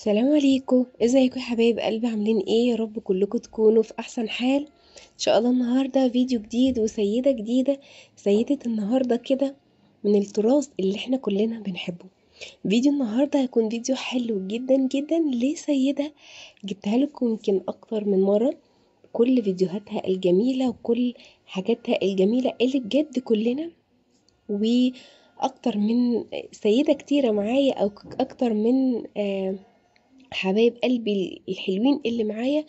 سلام عليكم ازيكم يا حبايب قلبي عاملين ايه يا رب كلكم تكونوا في احسن حال ان شاء الله النهارده فيديو جديد وسيده جديده سيده النهارده كده من التراث اللي احنا كلنا بنحبه فيديو النهارده هيكون فيديو حلو جدا جدا لسيده جبتها لكم يمكن اكتر من مره كل فيديوهاتها الجميله وكل حاجاتها الجميله اللي بجد كلنا و اكتر من سيده كتيره معايا او اكتر من آه حبايب قلبي الحلوين اللي معايا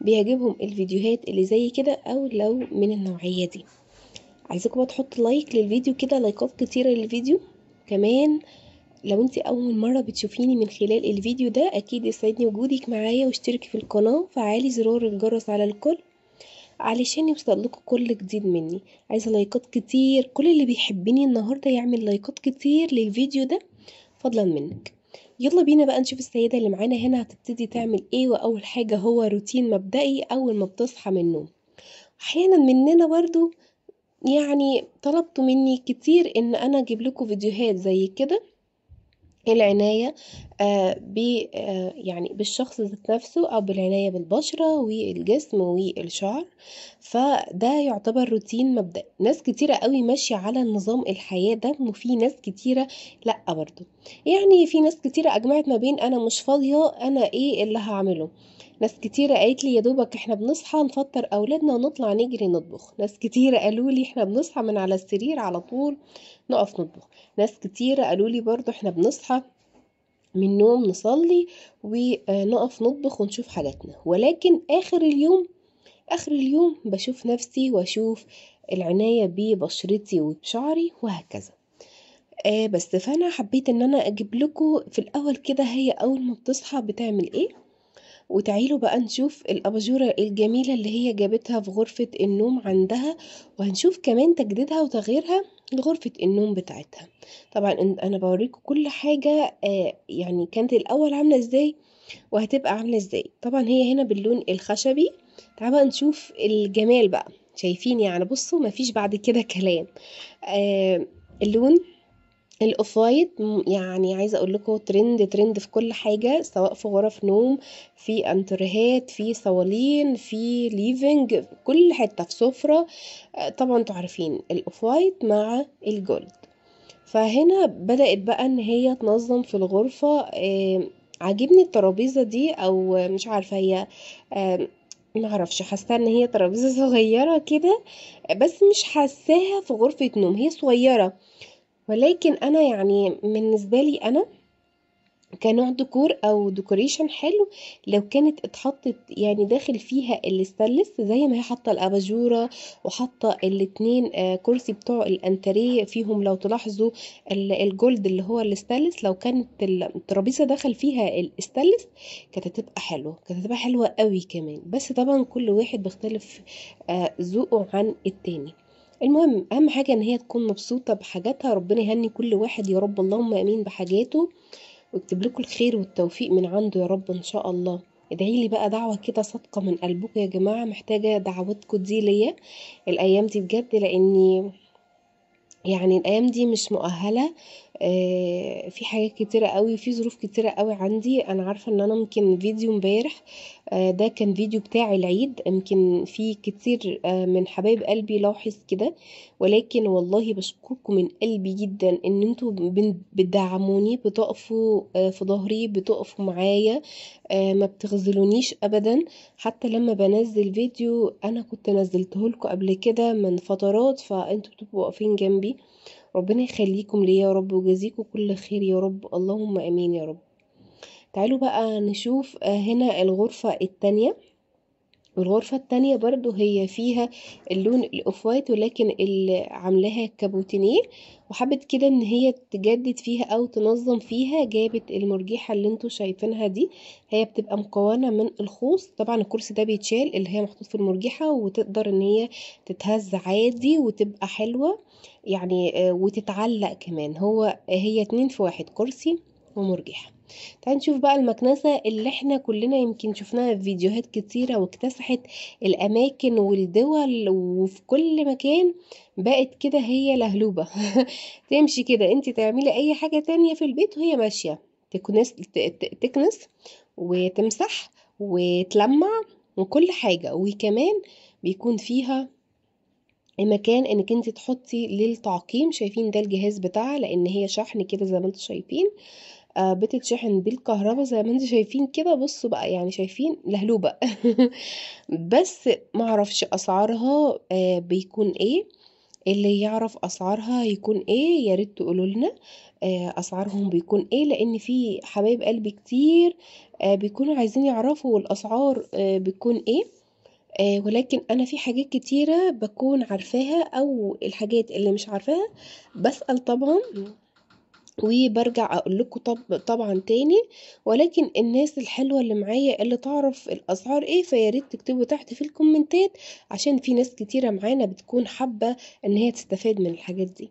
بيعجبهم الفيديوهات اللي زي كده او لو من النوعية دي عايزكم بقى تحطوا لايك للفيديو كده لايكات كتيرة للفيديو كمان لو انت اول مرة بتشوفيني من خلال الفيديو ده اكيد يسعدني وجودك معايا واشتركي في القناة وفعالي زرار الجرس على الكل علشان يوصل لكم كل جديد مني عايزه لايكات كتير كل اللي بيحبني النهارده يعمل لايكات كتير للفيديو ده فضلا منك يلا بينا بقى نشوف السيدة اللي معانا هنا هتبتدي تعمل ايه واول حاجة هو روتين مبدئي اول ما بتصحى من النوم احيانا مننا برضو يعني طلبتوا مني كتير ان انا اجيب لكم فيديوهات زي كده العناية آه، ب آه، يعني بالشخص ذات نفسه أو بالعناية بالبشرة والجسم والشعر فده يعتبر روتين مبدئي ناس كتيرة قوي ماشية على نظام الحياة ده وفي ناس كتيرة لأ برضو يعني في ناس كتيرة أجمعت ما بين أنا مش فاضية أنا إيه اللي هعمله ناس كتيرة قالت لي يا دوبك احنا بنصحى نفطر اولادنا ونطلع نجري نطبخ ناس كتيرة قالوا لي احنا بنصحى من على السرير على طول نقف نطبخ ناس كتيرة قالوا لي برضو احنا بنصحى من النوم نصلي ونقف نطبخ ونشوف حاجاتنا ولكن اخر اليوم اخر اليوم بشوف نفسي واشوف العناية ببشرتي وبشعري وهكذا آه بس فانا حبيت ان انا اجيب لكم في الاول كده هي اول ما بتصحى بتعمل ايه وتعالوا بقى نشوف الأباجورة الجميلة اللي هي جابتها في غرفة النوم عندها وهنشوف كمان تجديدها وتغييرها لغرفة النوم بتاعتها طبعا أنا بوريكم كل حاجة آه، يعني كانت الأول عاملة ازاي وهتبقى عاملة ازاي طبعا هي هنا باللون الخشبي تعالوا بقى نشوف الجمال بقى شايفين يعني بصوا مفيش بعد كده كلام آه، اللون الأوف وايت يعني عايزة أقول لكم ترند ترند في كل حاجة سواء في غرف نوم في انتريهات في صوالين في ليفنج في كل حتة في سفرة آه، طبعا انتوا عارفين الأوف وايت مع الجولد فهنا بدأت بقى ان هي تنظم في الغرفة آه، عاجبني الترابيزة دي او مش عارفة هي ما معرفش حاسه ان هي ترابيزه صغيره كده بس مش حاساها في غرفه نوم هي صغيره ولكن أنا يعني بالنسبة لي أنا كنوع ديكور او ديكوريشن حلو لو كانت اتحطت يعني داخل فيها الاستانلس زي ما هي حاطه الاباجوره وحاطه الاتنين آه، كرسي بتوع الانتريه فيهم لو تلاحظوا الجولد اللي هو الاستانلس لو كانت الترابيزه دخل فيها الاستانلس كانت هتبقى حلوه كانت هتبقى حلوه قوي كمان بس طبعا كل واحد بيختلف آه، ذوقه عن التاني المهم اهم حاجه ان هي تكون مبسوطه بحاجاتها ربنا يهني كل واحد يا رب اللهم امين بحاجاته ويكتب لكم الخير والتوفيق من عنده يا رب ان شاء الله ادعي لي بقى دعوه كده صادقه من قلبكم يا جماعه محتاجه دعوتكم دي ليا الايام دي بجد لاني يعني الايام دي مش مؤهله آه، في حاجات كتيره قوي في ظروف كتيره قوي عندي انا عارفه ان انا ممكن فيديو امبارح آه، ده كان فيديو بتاع العيد يمكن في كتير آه، من حبايب قلبي لاحظ كده ولكن والله بشكركم من قلبي جدا ان انتوا بتدعموني بتقفوا في ظهري بتقفوا معايا ما بتغزلونيش ابدا حتى لما بنزل فيديو انا كنت نزلته لكم قبل كده من فترات فانتوا بتبقوا واقفين جنبي ربنا يخليكم ليا يا رب ويجازيكم كل خير يا رب اللهم امين يا رب تعالوا بقى نشوف آه، هنا الغرفة التانية والغرفة التانية برضو هي فيها اللون الأوف وايت ولكن اللي عاملاها كابوتينيه وحبت كده ان هي تجدد فيها او تنظم فيها جابت المرجيحة اللي انتوا شايفينها دي هي بتبقى مكونة من الخوص طبعا الكرسي ده بيتشال اللي هي محطوط في المرجيحة وتقدر ان هي تتهز عادي وتبقى حلوة يعني آه، وتتعلق كمان هو هي اتنين في واحد كرسي ومرجيحة تعال نشوف بقى المكنسة اللي احنا كلنا يمكن شفناها في فيديوهات كتيرة واكتسحت الأماكن والدول وفي كل مكان بقت كده هي لهلوبة تمشي كده انت تعملي أي حاجة تانية في البيت وهي ماشية تكنس, تكنس وتمسح وتلمع وكل حاجة وكمان بيكون فيها مكان انك انت تحطي للتعقيم شايفين ده الجهاز بتاعها لان هي شحن كده زي ما انتم شايفين آه، بتتشحن بالكهرباء زي ما أنتم شايفين كده بُصّوا بقى، يعني شايفين لهلوبة بس ما أسعارها آه، بيكون إيه، اللي يعرف أسعارها يكون إيه يا ريت تقولوا لنا آه، أسعارهم بيكون إيه، لإن في حبايب قلبي كتير بيكونوا عايزين يعرفوا الأسعار بيكون بتكون إيه، ولكن أنا في حاجات كتيرة بكون عارفاها أو الحاجات اللي مش عارفاها بسال طبعًا وبرجع اقول لكم طب طبعا تاني ولكن الناس الحلوه اللي معايا اللي تعرف الاسعار ايه فياريت تكتبوا تحت في الكومنتات عشان في ناس كتيره معانا بتكون حابه ان هي تستفاد من الحاجات دي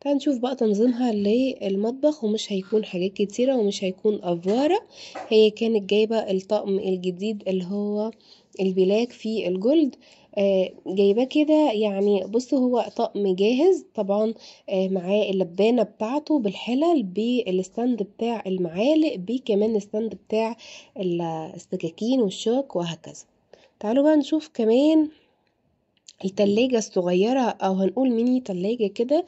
تعال نشوف بقى تنظيمها للمطبخ ومش هيكون حاجات كتيره ومش هيكون افواره هي كانت جايبه الطقم الجديد اللي هو البلاك في الجلد آه، جايباه كده يعني بص هو طقم جاهز طبعا آه، معاه اللبانة بتاعته بالحلل بالستاند بتاع المعالق بكمان الستاند بتاع السكاكين والشوك وهكذا تعالوا بقى نشوف كمان التلاجة الصغيرة أو هنقول ميني تلاجة كده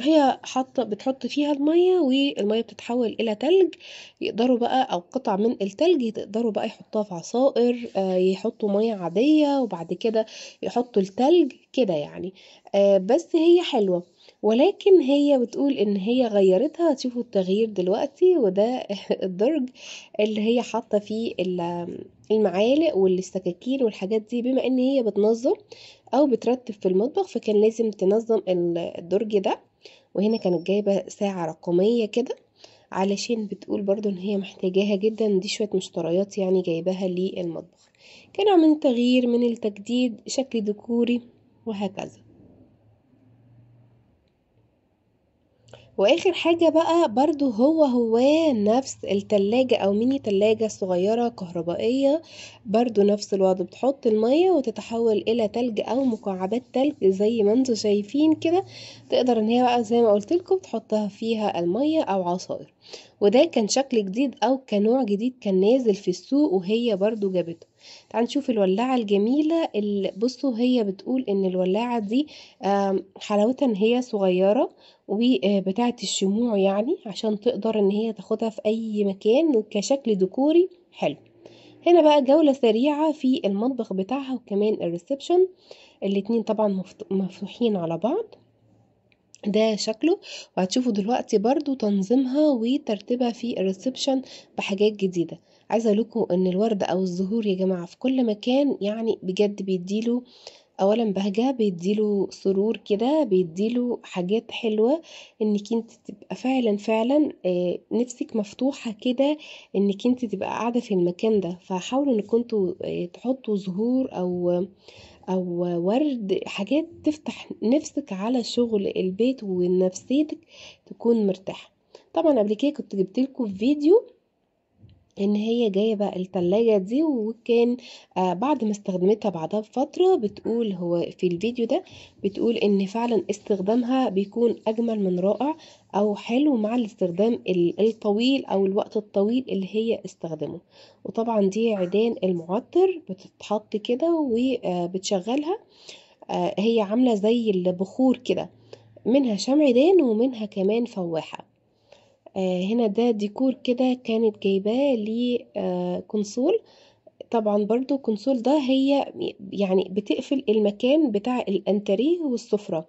هي حاطة بتحط فيها المية والمية بتتحول إلى تلج يقدروا بقى أو قطع من التلج يقدروا بقى يحطوها في عصائر آه، يحطوا مية عادية وبعد كده يحطوا التلج كده يعني آه، بس هي حلوة ولكن هي بتقول إن هي غيرتها شوفوا التغيير دلوقتي وده الدرج اللي هي حاطة فيه المعالق والسكاكين والحاجات دي بما إن هي بتنظم أو بترتب في المطبخ فكان لازم تنظم الدرج ده وهنا كانت جايبة ساعة رقمية كده علشان بتقول برضو ان هي محتاجاها جدا دي شوية مشتريات يعني جايباها للمطبخ كان من تغيير من التجديد شكل ديكوري وهكذا واخر حاجة بقى برضو هو هواه نفس التلاجة او ميني تلاجة صغيرة كهربائية برضو نفس الوضع بتحط المية وتتحول الى تلج او مكعبات تلج زي ما انتم شايفين كده تقدر ان هي بقى زي ما قلت لكم تحطها فيها المية او عصائر وده كان شكل جديد او كنوع جديد كان نازل في السوق وهي برضو جابته تعال نشوف الولاعة الجميلة بصوا هي بتقول ان الولاعة دي حلاوتها ان هي صغيرة وبتاعة الشموع يعني عشان تقدر ان هي تاخدها في اي مكان كشكل ديكوري حلو هنا بقى جولة سريعة في المطبخ بتاعها وكمان الريسبشن الاتنين طبعا مفتوحين على بعض ده شكله وهتشوفوا دلوقتي برضو تنظيمها وترتيبها في الريسبشن بحاجات جديدة عايزه اقولكوا ان الورد او الزهور يا جماعه في كل مكان يعني بجد بيديله اولا بهجة بيديله سرور كده بيديله حاجات حلوة انك انت تبقى فعلا فعلا آه، نفسك مفتوحة كده انك انت تبقى قاعدة في المكان ده فحاولوا انكم انتوا آه، تحطوا زهور او او ورد حاجات تفتح نفسك على شغل البيت ونفسيتك تكون مرتاحة طبعا قبل كده كنت جبت لكم فيديو ان هي جايبه التلاجة دي وكان آه، بعد ما استخدمتها بعدها بفتره بتقول هو في الفيديو ده بتقول ان فعلا استخدامها بيكون اجمل من رائع او حلو مع الاستخدام الطويل او الوقت الطويل اللي هي استخدمه وطبعا دي عيدان المعطر بتتحط كده وبتشغلها آه، آه، هي عامله زي البخور كده منها شمع عيدان ومنها كمان فواحه آه، هنا ده ديكور كده كانت جايباه لكونسول آه، طبعا برضو كونسول ده هي يعني بتقفل المكان بتاع الانتريه والسفرة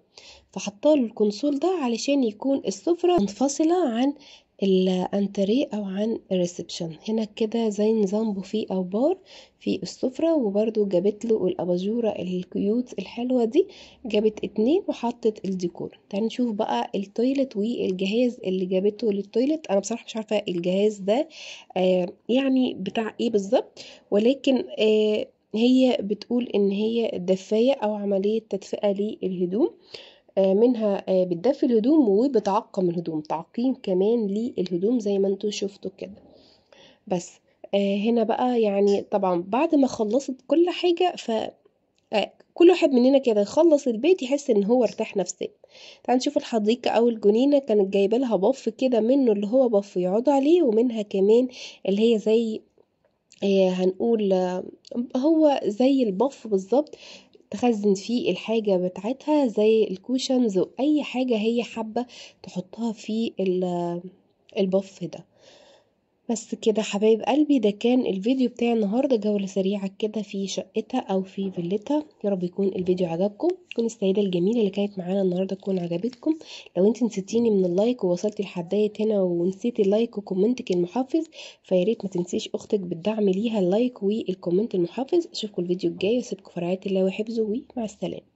فحطاله الكونسول ده علشان يكون السفرة منفصلة عن الانتريه او عن الريسبشن هنا كده زي نظام بوفيه او بار في السفرة وبرده جابت له الاباجورة الكيوت الحلوة دي جابت اتنين وحطت الديكور تعالي نشوف بقى التويلت والجهاز اللي جابته للتويلت انا بصراحة مش عارفة الجهاز ده آه يعني بتاع ايه بالظبط ولكن آه هي بتقول ان هي دفاية او عملية تدفئة للهدوم آه، منها آه، بتدفي الهدوم وبتعقم الهدوم تعقيم كمان للهدوم زي ما انتم شفتوا كده بس آه، هنا بقى يعني طبعا بعد ما خلصت كل حاجة ف كل واحد مننا كده يخلص البيت يحس ان هو ارتاح نفسيا تعال نشوف الحديقة او الجنينة كانت جايبة لها بف كده منه اللي هو بف يقعدوا عليه ومنها كمان اللي هي زي هنقول هو زي البف بالظبط تخزن فيه الحاجة بتاعتها زي الكوشنز واي حاجة هي حابة تحطها في البف ده بس كده حبايب قلبي ده كان الفيديو بتاع النهاردة جولة سريعة كده في شقتها أو في فيلتها يا رب يكون الفيديو عجبكم تكون السيدة الجميلة اللي كانت معانا النهاردة تكون عجبتكم لو انت نسيتيني من اللايك ووصلتي لحداية هنا ونسيتي اللايك وكومنتك المحفز فياريت ما تنسيش أختك بالدعم ليها اللايك والكومنت المحفز أشوفكم الفيديو الجاي وأسيبكم في رعاية الله وحفظه ومع السلامة